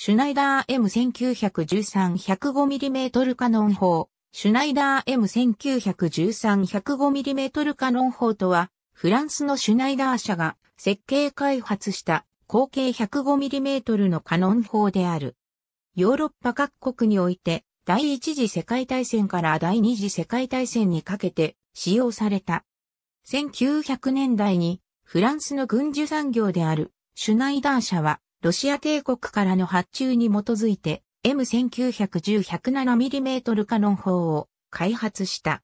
シュナイダー M1913-105mm カノン砲。シュナイダー M1913-105mm カノン砲とは、フランスのシュナイダー社が設計開発した口径 105mm のカノン砲である。ヨーロッパ各国において、第一次世界大戦から第二次世界大戦にかけて使用された。1900年代にフランスの軍需産業であるシュナイダー社はロシア帝国からの発注に基づいて M1910-107mm カノン砲を開発した。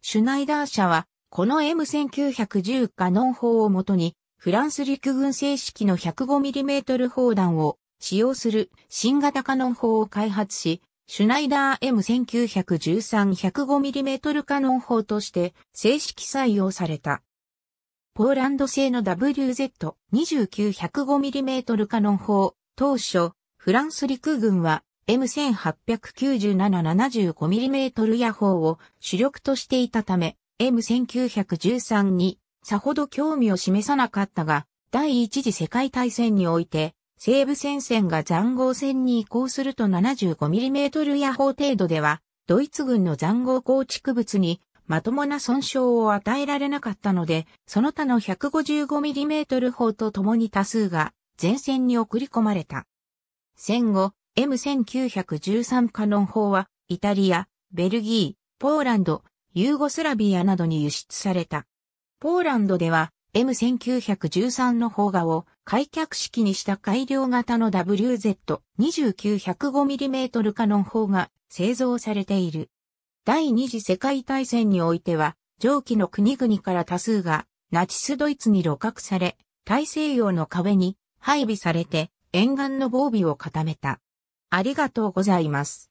シュナイダー社は、この M1910 カノン砲をもとに、フランス陸軍正式の 105mm 砲弾を使用する新型カノン砲を開発し、シュナイダー M1913-105mm カノン砲として正式採用された。ポーランド製の WZ2905mm カノン砲、当初、フランス陸軍は M1897-75mm ヤ砲を主力としていたため、M1913 にさほど興味を示さなかったが、第一次世界大戦において、西部戦線が残壕戦に移行すると 75mm ヤ砲程度では、ドイツ軍の残壕構築物にまともな損傷を与えられなかったので、その他の 155mm 砲と共に多数が前線に送り込まれた。戦後、M1913 カノン砲は、イタリア、ベルギー、ポーランド、ユーゴスラビアなどに輸出された。ポーランドでは、M1913 の砲画を開脚式にした改良型の WZ2905mm カノン砲が製造されている。第二次世界大戦においては、上記の国々から多数がナチスドイツに露獲され、大西洋の壁に配備されて沿岸の防備を固めた。ありがとうございます。